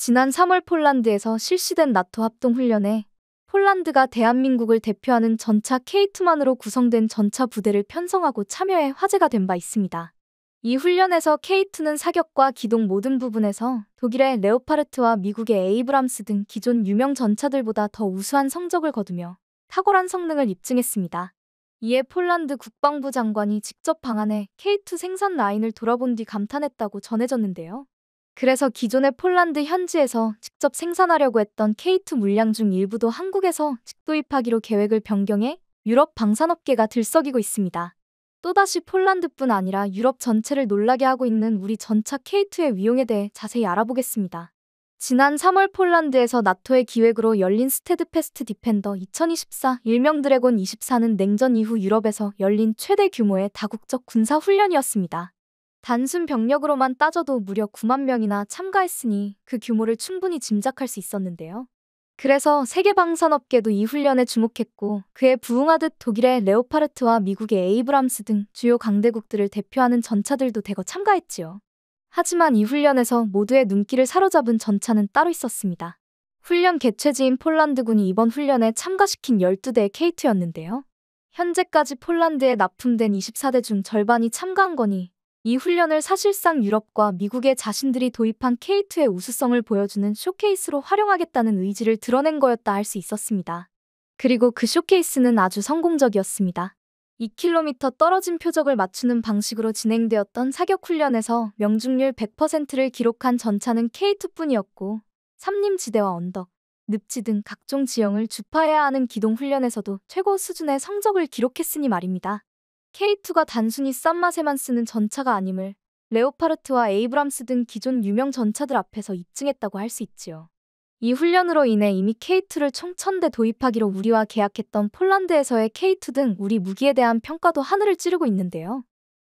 지난 3월 폴란드에서 실시된 나토 합동훈련에 폴란드가 대한민국을 대표하는 전차 K2만으로 구성된 전차 부대를 편성하고 참여해 화제가 된 바 있습니다. 이 훈련에서 K2는 사격과 기동 모든 부분에서 독일의 레오파르트와 미국의 에이브람스 등 기존 유명 전차들보다 더 우수한 성적을 거두며 탁월한 성능을 입증했습니다. 이에 폴란드 국방부 장관이 직접 방한해 K2 생산 라인을 돌아본 뒤 감탄했다고 전해졌는데요. 그래서 기존의 폴란드 현지에서 직접 생산하려고 했던 K2 물량 중 일부도 한국에서 직도입하기로 계획을 변경해 유럽 방산업계가 들썩이고 있습니다. 또다시 폴란드뿐 아니라 유럽 전체를 놀라게 하고 있는 우리 전차 K2의 위용에 대해 자세히 알아보겠습니다. 지난 3월 폴란드에서 나토의 기획으로 열린 스테드페스트 디펜더 2024 일명 드래곤 24는 냉전 이후 유럽에서 열린 최대 규모의 다국적 군사 훈련이었습니다. 단순 병력으로만 따져도 무려 9만 명이나 참가했으니 그 규모를 충분히 짐작할 수 있었는데요. 그래서 세계 방산업계도 이 훈련에 주목했고 그에 부응하듯 독일의 레오파르트와 미국의 에이브람스 등 주요 강대국들을 대표하는 전차들도 대거 참가했지요. 하지만 이 훈련에서 모두의 눈길을 사로잡은 전차는 따로 있었습니다. 훈련 개최지인 폴란드군이 이번 훈련에 참가시킨 12대의 K2였는데요. 현재까지 폴란드에 납품된 24대 중 절반이 참가한 거니 이 훈련을 사실상 유럽과 미국의 자신들이 도입한 K2의 우수성을 보여주는 쇼케이스로 활용하겠다는 의지를 드러낸 거였다 할 수 있었습니다. 그리고 그 쇼케이스는 아주 성공적이었습니다. 2km 떨어진 표적을 맞추는 방식으로 진행되었던 사격 훈련에서 명중률 100%를 기록한 전차는 K2뿐이었고 삼림지대와 언덕, 늪지 등 각종 지형을 주파해야 하는 기동 훈련에서도 최고 수준의 성적을 기록했으니 말입니다. K2가 단순히 싼 맛에만 쓰는 전차가 아님을 레오파르트와 에이브람스 등 기존 유명 전차들 앞에서 입증했다고 할 수 있지요. 이 훈련으로 인해 이미 K2를 총천대 도입하기로 우리와 계약했던 폴란드에서의 K2 등 우리 무기에 대한 평가도 하늘을 찌르고 있는데요.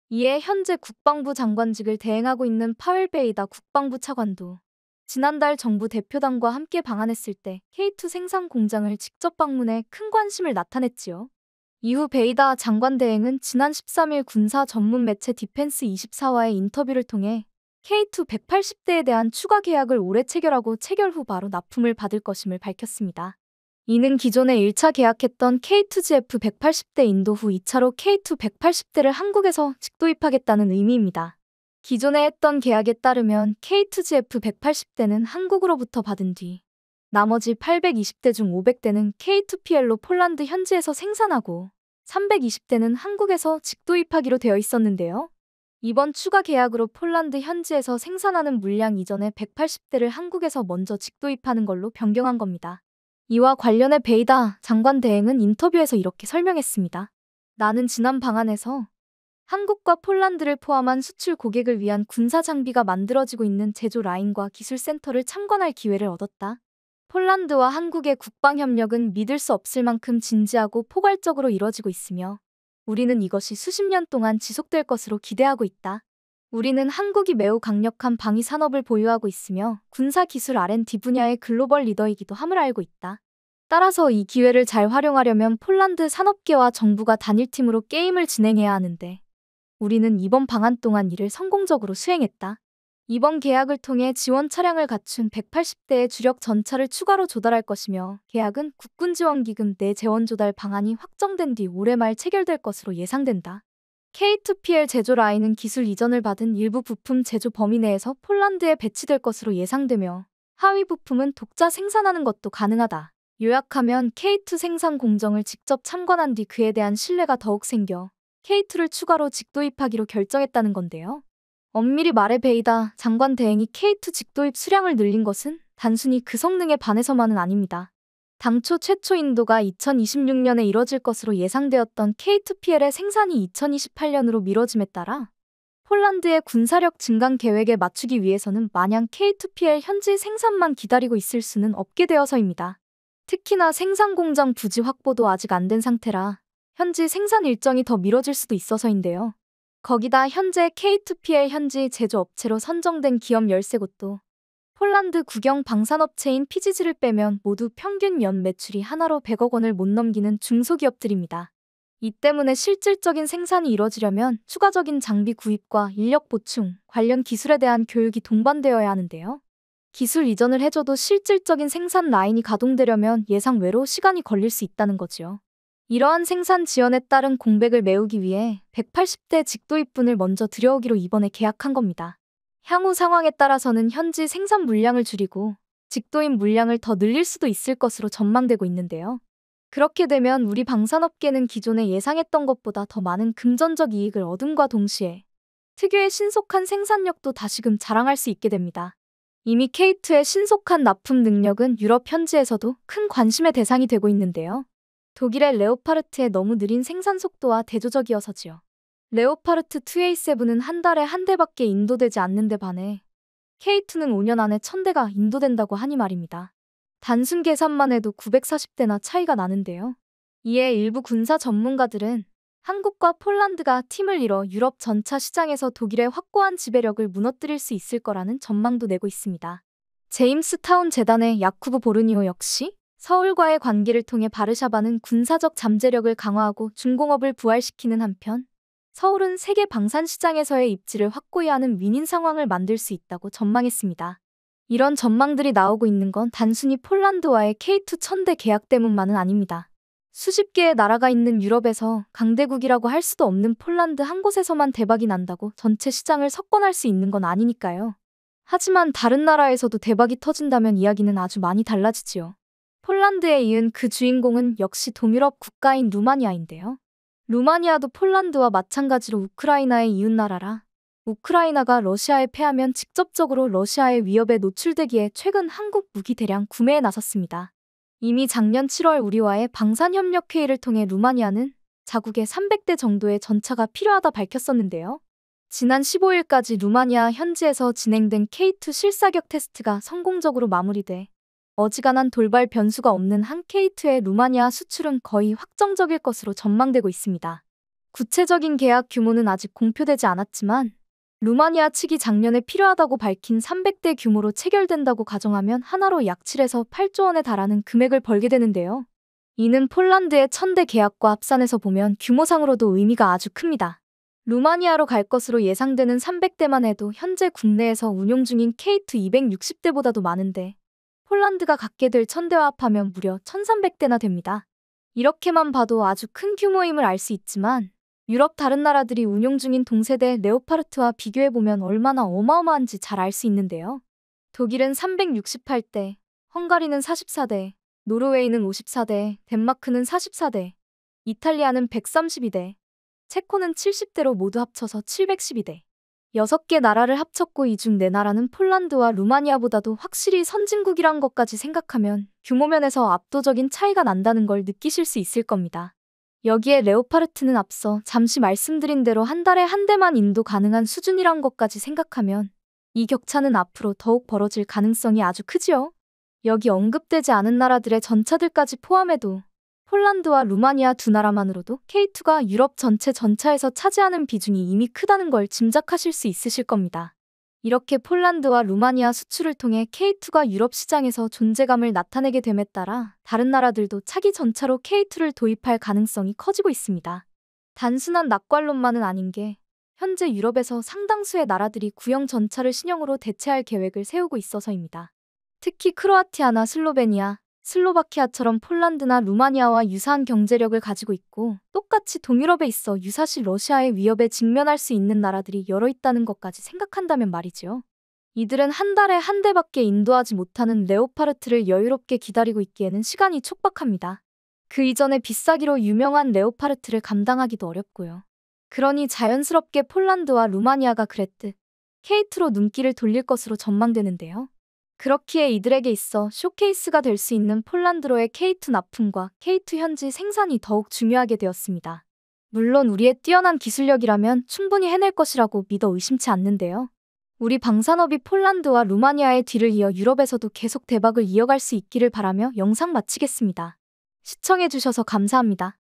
이에 현재 국방부 장관직을 대행하고 있는 파웰 베이다 국방부 차관도 지난달 정부 대표단과 함께 방한했을 때 K2 생산 공장을 직접 방문해 큰 관심을 나타냈지요. 이후 베이다 장관 대행은 지난 13일 군사 전문 매체 디펜스 24와의 인터뷰를 통해 K2 180대에 대한 추가 계약을 올해 체결하고 체결 후 바로 납품을 받을 것임을 밝혔습니다. 이는 기존에 1차 계약했던 K2GF 180대 인도 후 2차로 K2 180대를 한국에서 직도입하겠다는 의미입니다. 기존에 했던 계약에 따르면 K2GF 180대는 한국으로부터 받은 뒤 나머지 820대 중 500대는 K2PL로 폴란드 현지에서 생산하고 320대는 한국에서 직도입하기로 되어 있었는데요. 이번 추가 계약으로 폴란드 현지에서 생산하는 물량 이전에 180대를 한국에서 먼저 직도입하는 걸로 변경한 겁니다. 이와 관련해 베이다 장관 대행은 인터뷰에서 이렇게 설명했습니다. 나는 지난 방안에서 한국과 폴란드를 포함한 수출 고객을 위한 군사 장비가 만들어지고 있는 제조 라인과 기술 센터를 참관할 기회를 얻었다. 폴란드와 한국의 국방협력은 믿을 수 없을 만큼 진지하고 포괄적으로 이뤄지고 있으며 우리는 이것이 수십 년 동안 지속될 것으로 기대하고 있다. 우리는 한국이 매우 강력한 방위 산업을 보유하고 있으며 군사 기술 R&D 분야의 글로벌 리더이기도 함을 알고 있다. 따라서 이 기회를 잘 활용하려면 폴란드 산업계와 정부가 단일팀으로 게임을 진행해야 하는데 우리는 이번 방한 동안 이를 성공적으로 수행했다. 이번 계약을 통해 지원 차량을 갖춘 180대의 주력 전차를 추가로 조달할 것이며 계약은 국군 지원 기금 내 재원 조달 방안이 확정된 뒤 올해 말 체결될 것으로 예상된다. K2PL 제조 라인은 기술 이전을 받은 일부 부품 제조 범위 내에서 폴란드에 배치될 것으로 예상되며 하위 부품은 독자 생산하는 것도 가능하다. 요약하면 K2 생산 공정을 직접 참관한 뒤 그에 대한 신뢰가 더욱 생겨 K2를 추가로 직도입하기로 결정했다는 건데요. 엄밀히 말해 베이다 장관 대행이 K2 직도입 수량을 늘린 것은 단순히 그 성능에 반해서만은 아닙니다. 당초 최초 인도가 2026년에 이뤄질 것으로 예상되었던 K2PL의 생산이 2028년으로 미뤄짐에 따라 폴란드의 군사력 증강 계획에 맞추기 위해서는 마냥 K2PL 현지 생산만 기다리고 있을 수는 없게 되어서입니다. 특히나 생산 공장 부지 확보도 아직 안 된 상태라 현지 생산 일정이 더 미뤄질 수도 있어서인데요. 거기다 현재 k 2 p l 현지 제조업체로 선정된 기업 13곳도 폴란드 국영 방산업체인 피지즈를 빼면 모두 평균 연 매출이 하나로 100억 원을 못 넘기는 중소기업들입니다. 이 때문에 실질적인 생산이 이뤄지려면 추가적인 장비 구입과 인력 보충, 관련 기술에 대한 교육이 동반되어야 하는데요. 기술 이전을 해줘도 실질적인 생산 라인이 가동되려면 예상 외로 시간이 걸릴 수 있다는 거지요. 이러한 생산 지연에 따른 공백을 메우기 위해 180대 직도입분을 먼저 들여오기로 이번에 계약한 겁니다. 향후 상황에 따라서는 현지 생산 물량을 줄이고 직도인 물량을 더 늘릴 수도 있을 것으로 전망되고 있는데요. 그렇게 되면 우리 방산업계는 기존에 예상했던 것보다 더 많은 금전적 이익을 얻음과 동시에 특유의 신속한 생산력도 다시금 자랑할 수 있게 됩니다. 이미 k 2의 신속한 납품 능력은 유럽 현지에서도 큰 관심의 대상이 되고 있는데요. 독일의 레오파르트의 너무 느린 생산 속도와 대조적이어서지요. 레오파르트 2A7은 한 달에 한 대밖에 인도되지 않는데 반해 K2는 5년 안에 1000대가 인도된다고 하니 말입니다. 단순 계산만 해도 940대나 차이가 나는데요. 이에 일부 군사 전문가들은 한국과 폴란드가 팀을 이뤄 유럽 전차 시장에서 독일의 확고한 지배력을 무너뜨릴 수 있을 거라는 전망도 내고 있습니다. 제임스 타운 재단의 야쿠브 보르니오 역시 서울과의 관계를 통해 바르샤바는 군사적 잠재력을 강화하고 중공업을 부활시키는 한편 서울은 세계 방산 시장에서의 입지를 확고히 하는 민인 상황을 만들 수 있다고 전망했습니다. 이런 전망들이 나오고 있는 건 단순히 폴란드와의 K2 천대 계약 때문만은 아닙니다. 수십 개의 나라가 있는 유럽에서 강대국이라고 할 수도 없는 폴란드 한 곳에서만 대박이 난다고 전체 시장을 석권할 수 있는 건 아니니까요. 하지만 다른 나라에서도 대박이 터진다면 이야기는 아주 많이 달라지지요. 폴란드에 이은 그 주인공은 역시 동유럽 국가인 루마니아인데요. 루마니아도 폴란드와 마찬가지로 우크라이나의 이웃 나라라. 우크라이나가 러시아에 패하면 직접적으로 러시아의 위협에 노출되기에 최근 한국 무기 대량 구매에 나섰습니다. 이미 작년 7월 우리와의 방산협력회의를 통해 루마니아는 자국의 300대 정도의 전차가 필요하다 밝혔었는데요. 지난 15일까지 루마니아 현지에서 진행된 K2 실사격 테스트가 성공적으로 마무리돼 어지간한 돌발 변수가 없는 한 케이트의 루마니아 수출은 거의 확정적일 것으로 전망되고 있습니다. 구체적인 계약 규모는 아직 공표되지 않았지만 루마니아 측이 작년에 필요하다고 밝힌 300대 규모로 체결된다고 가정하면 하나로 약 7에서 8조 원에 달하는 금액을 벌게 되는데요. 이는 폴란드의 천대 계약과 합산해서 보면 규모상으로도 의미가 아주 큽니다. 루마니아로 갈 것으로 예상되는 300대만 해도 현재 국내에서 운용 중인 K2 260대보다도 많은데 폴란드가 갖게 될 천대화합하면 무려 1300대나 됩니다. 이렇게만 봐도 아주 큰 규모임을 알 수 있지만 유럽 다른 나라들이 운용 중인 동세대 네오파르트와 비교해보면 얼마나 어마어마한지 잘 알 수 있는데요. 독일은 368대, 헝가리는 44대, 노르웨이는 54대, 덴마크는 44대, 이탈리아는 132대, 체코는 70대로 모두 합쳐서 712대. 여섯 개 나라를 합쳤고 이 중 네 나라는 폴란드와 루마니아보다도 확실히 선진국이란 것까지 생각하면 규모면에서 압도적인 차이가 난다는 걸 느끼실 수 있을 겁니다. 여기에 레오파르트는 앞서 잠시 말씀드린 대로 한 달에 한 대만 인도 가능한 수준이란 것까지 생각하면 이 격차는 앞으로 더욱 벌어질 가능성이 아주 크지요. 여기 언급되지 않은 나라들의 전차들까지 포함해도 폴란드와 루마니아 두 나라만으로도 K2가 유럽 전체 전차에서 차지하는 비중이 이미 크다는 걸 짐작하실 수 있으실 겁니다. 이렇게 폴란드와 루마니아 수출을 통해 K2가 유럽 시장에서 존재감을 나타내게 됨에 따라 다른 나라들도 차기 전차로 K2를 도입할 가능성이 커지고 있습니다. 단순한 낙관론만은 아닌 게 현재 유럽에서 상당수의 나라들이 구형 전차를 신형으로 대체할 계획을 세우고 있어서입니다. 특히 크로아티아나 슬로베니아, 슬로바키아처럼 폴란드나 루마니아와 유사한 경제력을 가지고 있고 똑같이 동유럽에 있어 유사시 러시아의 위협에 직면할 수 있는 나라들이 여러 있다는 것까지 생각한다면 말이지요. 이들은 한 달에 한 대밖에 인도하지 못하는 레오파르트를 여유롭게 기다리고 있기에는 시간이 촉박합니다. 그 이전에 비싸기로 유명한 레오파르트를 감당하기도 어렵고요. 그러니 자연스럽게 폴란드와 루마니아가 그랬듯 케이트로 눈길을 돌릴 것으로 전망되는데요. 그렇기에 이들에게 있어 쇼케이스가 될 수 있는 폴란드로의 K2 납품과 K2 현지 생산이 더욱 중요하게 되었습니다. 물론 우리의 뛰어난 기술력이라면 충분히 해낼 것이라고 믿어 의심치 않는데요. 우리 방산업이 폴란드와 루마니아의 뒤를 이어 유럽에서도 계속 대박을 이어갈 수 있기를 바라며 영상 마치겠습니다. 시청해주셔서 감사합니다.